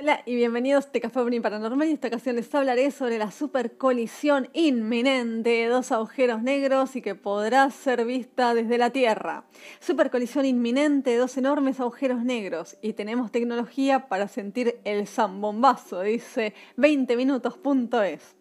Hola y bienvenidos a Café Bruni Paranormal. En esta ocasión les hablaré sobre la supercolisión inminente de dos agujeros negros y que podrá ser vista desde la Tierra. Super colisión inminente de dos enormes agujeros negros y tenemos tecnología para sentir el zambombazo, dice 20minutos.es.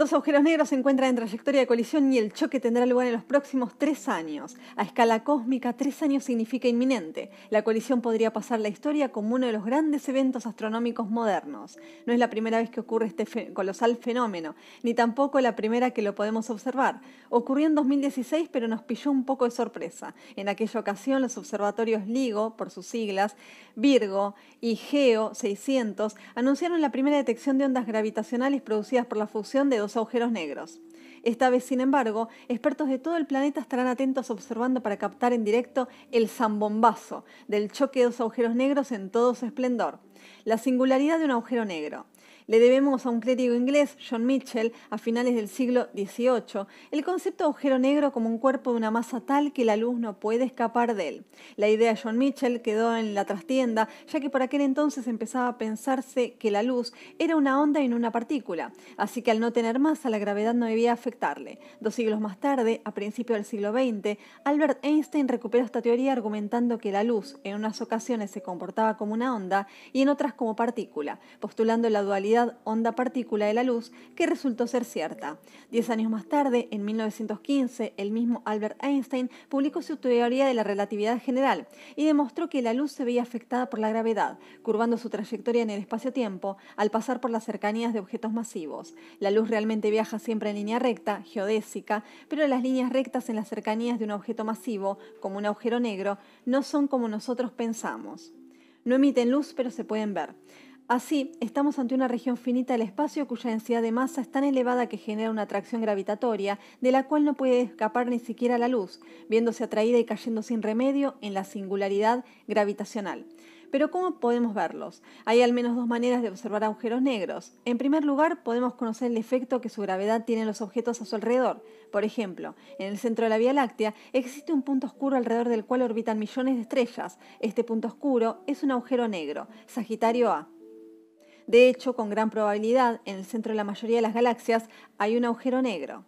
Dos agujeros negros se encuentran en trayectoria de colisión y el choque tendrá lugar en los próximos tres años. A escala cósmica, tres años significa inminente. La colisión podría pasar la historia como uno de los grandes eventos astronómicos modernos. No es la primera vez que ocurre este colosal fenómeno, ni tampoco la primera que lo podemos observar. Ocurrió en 2016, pero nos pilló un poco de sorpresa. En aquella ocasión, los observatorios LIGO, por sus siglas, Virgo y GEO 600, anunciaron la primera detección de ondas gravitacionales producidas por la fusión de dos agujeros negros. Esta vez, sin embargo, expertos de todo el planeta estarán atentos observando para captar en directo el zambombazo del choque de dos agujeros negros en todo su esplendor, la singularidad de un agujero negro le debemos a un crítico inglés, John Mitchell, a finales del siglo XVIII, el concepto de agujero negro como un cuerpo de una masa tal que la luz no puede escapar de él. La idea de John Mitchell quedó en la trastienda, ya que por aquel entonces empezaba a pensarse que la luz era una onda en una partícula, así que al no tener masa la gravedad no debía afectarle. Dos siglos más tarde, a principios del siglo XX, Albert Einstein recuperó esta teoría argumentando que la luz en unas ocasiones se comportaba como una onda y en otras como partícula, postulando la dualidad onda-partícula de la luz que resultó ser cierta. Diez años más tarde, en 1915, el mismo Albert Einstein publicó su teoría de la relatividad general y demostró que la luz se veía afectada por la gravedad, curvando su trayectoria en el espacio-tiempo al pasar por las cercanías de objetos masivos. La luz realmente viaja siempre en línea recta, geodésica, pero las líneas rectas en las cercanías de un objeto masivo, como un agujero negro, no son como nosotros pensamos. No emiten luz, pero se pueden ver. Así, estamos ante una región finita del espacio cuya densidad de masa es tan elevada que genera una atracción gravitatoria de la cual no puede escapar ni siquiera la luz, viéndose atraída y cayendo sin remedio en la singularidad gravitacional. Pero ¿cómo podemos verlos? Hay al menos dos maneras de observar agujeros negros. En primer lugar, podemos conocer el efecto que su gravedad tiene en los objetos a su alrededor. Por ejemplo, en el centro de la Vía Láctea existe un punto oscuro alrededor del cual orbitan millones de estrellas. Este punto oscuro es un agujero negro, Sagitario A. De hecho, con gran probabilidad, en el centro de la mayoría de las galaxias hay un agujero negro.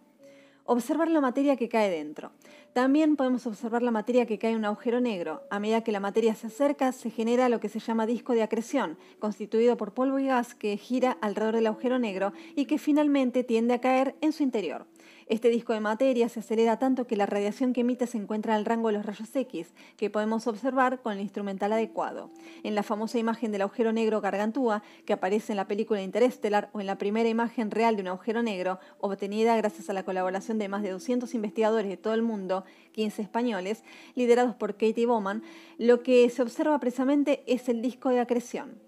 Observar la materia que cae dentro. También podemos observar la materia que cae en un agujero negro. A medida que la materia se acerca, se genera lo que se llama disco de acreción, constituido por polvo y gas que gira alrededor del agujero negro y que finalmente tiende a caer en su interior. Este disco de materia se acelera tanto que la radiación que emite se encuentra en el rango de los rayos X, que podemos observar con el instrumental adecuado. En la famosa imagen del agujero negro Gargantúa, que aparece en la película Interestelar o en la primera imagen real de un agujero negro, obtenida gracias a la colaboración de más de 200 investigadores de todo el mundo, 15 españoles, liderados por Katie Bowman, lo que se observa precisamente es el disco de acreción.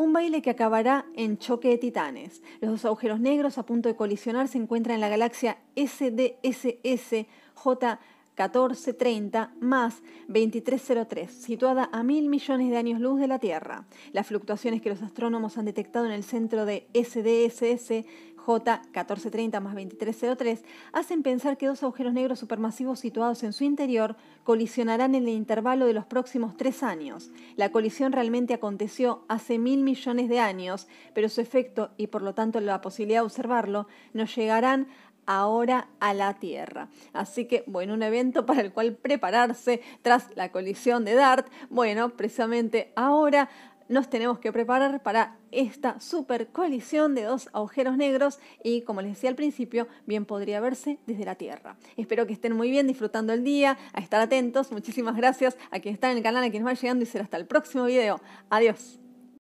Un baile que acabará en choque de titanes. Los dos agujeros negros a punto de colisionar se encuentran en la galaxia SDSS J 1430 más 2303, situada a mil millones de años luz de la Tierra. Las fluctuaciones que los astrónomos han detectado en el centro de SDSS J1430 más 2303, hacen pensar que dos agujeros negros supermasivos situados en su interior colisionarán en el intervalo de los próximos tres años. La colisión realmente aconteció hace mil millones de años, pero su efecto y por lo tanto la posibilidad de observarlo nos llegarán ahora a la Tierra. Así que, bueno, un evento para el cual prepararse tras la colisión de DART. Bueno, precisamente ahora nos tenemos que preparar para esta super colisión de dos agujeros negros y como les decía al principio, bien podría verse desde la Tierra. Espero que estén muy bien disfrutando el día, a estar atentos, muchísimas gracias a quienes están en el canal, a quienes van llegando y será hasta el próximo video. Adiós.